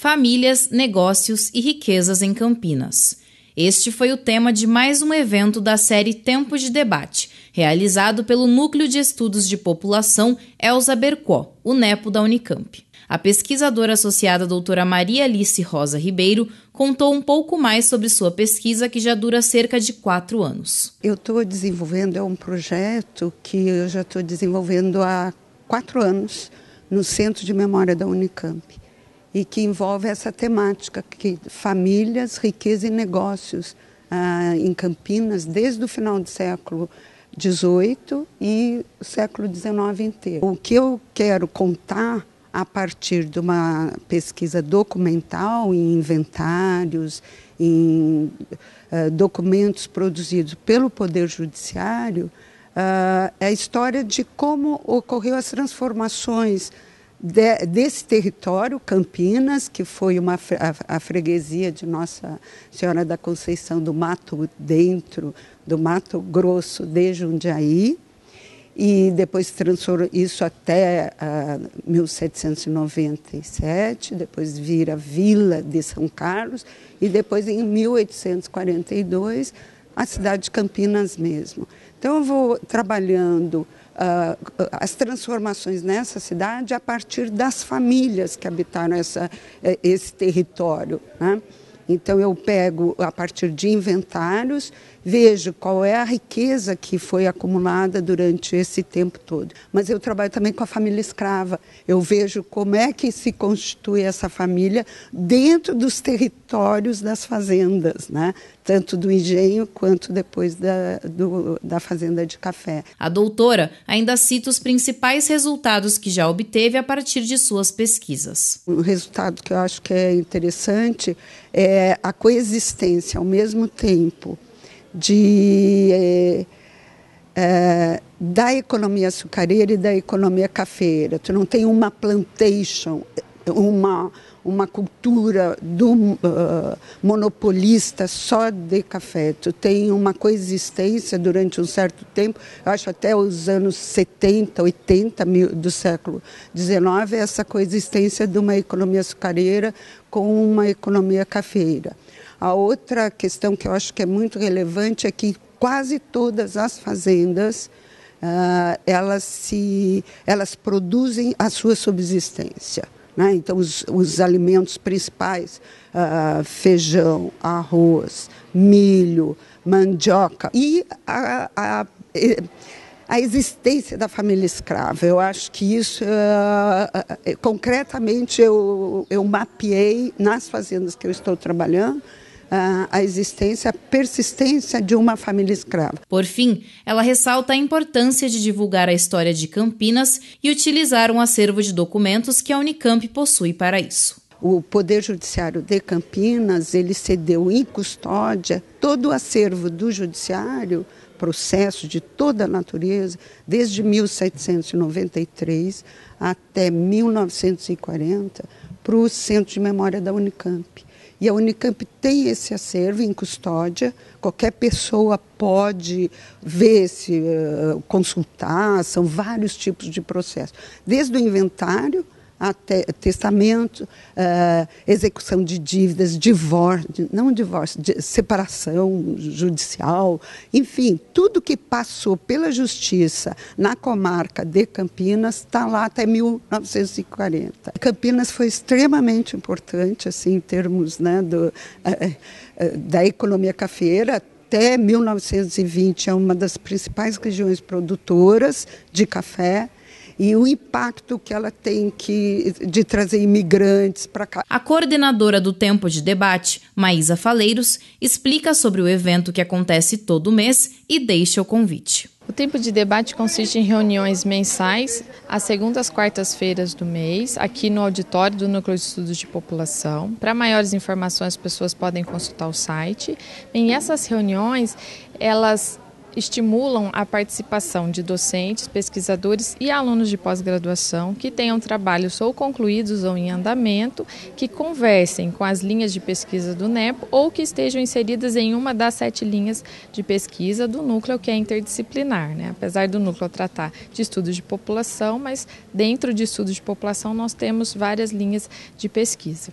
Famílias, Negócios e Riquezas em Campinas. Este foi o tema de mais um evento da série Tempo de Debate, realizado pelo Núcleo de Estudos de População Elza Bercó, o NEPO da Unicamp. A pesquisadora associada doutora Maria Alice Rosa Ribeiro contou um pouco mais sobre sua pesquisa, que já dura cerca de quatro anos. Eu estou desenvolvendo é um projeto que eu já estou desenvolvendo há quatro anos no Centro de Memória da Unicamp e que envolve essa temática que famílias, riqueza e negócios ah, em Campinas desde o final do século XVIII e o século XIX inteiro. O que eu quero contar a partir de uma pesquisa documental em inventários, em ah, documentos produzidos pelo Poder Judiciário, ah, é a história de como ocorreu as transformações de, desse território, Campinas, que foi uma, a, a, freguesia de Nossa Senhora da Conceição do Mato Dentro, do Mato Grosso de Jundiaí, e depois transformou isso até uh, ah, 1797, depois vira Vila de São Carlos, e depois em 1842 a cidade de Campinas mesmo. Então eu vou trabalhando uh, as transformações nessa cidade a partir das famílias que habitaram essa, eh, esse território. Né? Então, eu pego a partir de inventários vejo qual é a riqueza que foi acumulada durante esse tempo todo. Mas eu trabalho também com a família escrava. Eu vejo como é que se constitui essa família dentro dos territórios das fazendas, né? tanto do engenho quanto depois da, do, da fazenda de café. A doutora ainda cita os principais resultados que já obteve a partir de suas pesquisas. Um resultado que eu acho que é interessante é a coexistência ao mesmo tempo de, é, é, da economia açucareira e da economia cafeira. Tu não tem uma plantation, uma, uma cultura do uh, monopolista só de café. Tu tem uma coexistência durante um certo tempo, eu acho até os anos 70, 80 mil, do século XIX, essa coexistência de uma economia açucareira com uma economia cafeira. A outra questão que eu acho que é muito relevante é que quase todas as fazendas Uh, elas, se, elas produzem a sua subsistência. Né? Então, os, os, alimentos principais, uh, feijão, arroz, milho, mandioca e a, a, a, existência da família escrava. Eu acho que isso, uh, concretamente, eu, eu mapeei nas fazendas que eu estou trabalhando a, existência, a persistência de uma família escrava. Por fim, ela ressalta a importância de divulgar a história de Campinas e utilizar um acervo de documentos que a Unicamp possui para isso. O Poder Judiciário de Campinas, ele cedeu em custódia todo o acervo do judiciário, processos de toda a natureza, desde 1793 até 1940, para o Centro de Memória da Unicamp. E a Unicamp tem esse acervo em custódia. Qualquer pessoa pode ver, se eh, consultar. São vários tipos de processos, desde o inventário até testamento, uh, execução de dívidas, divórcio, não divórcio, separação judicial, enfim, tudo que passou pela justiça na comarca de Campinas está lá até 1940. Campinas foi extremamente importante assim em termos né, do, uh, uh, da economia cafeira até 1920 é uma das principais regiões produtoras de café e o impacto que ela tem que, de trazer imigrantes para cá. A coordenadora do Tempo de Debate, Maísa Faleiros, explica sobre o evento que acontece todo mês e deixa o convite. O tempo de debate consiste em reuniões mensais, às segundas e quartas-feiras do mês, aqui no auditório do Núcleo de Estudos de População. Para maiores informações, as pessoas podem consultar o site. Em essas reuniões, elas estimulam a participação de docentes, pesquisadores e alunos de pós-graduação que tenham trabalhos ou concluídos ou em andamento, que conversem com as linhas de pesquisa do NEPO ou que estejam inseridas em uma das sete linhas de pesquisa do núcleo que é interdisciplinar. Né? Apesar do núcleo tratar de estudos de população, mas dentro de estudos de população nós temos várias linhas de pesquisa.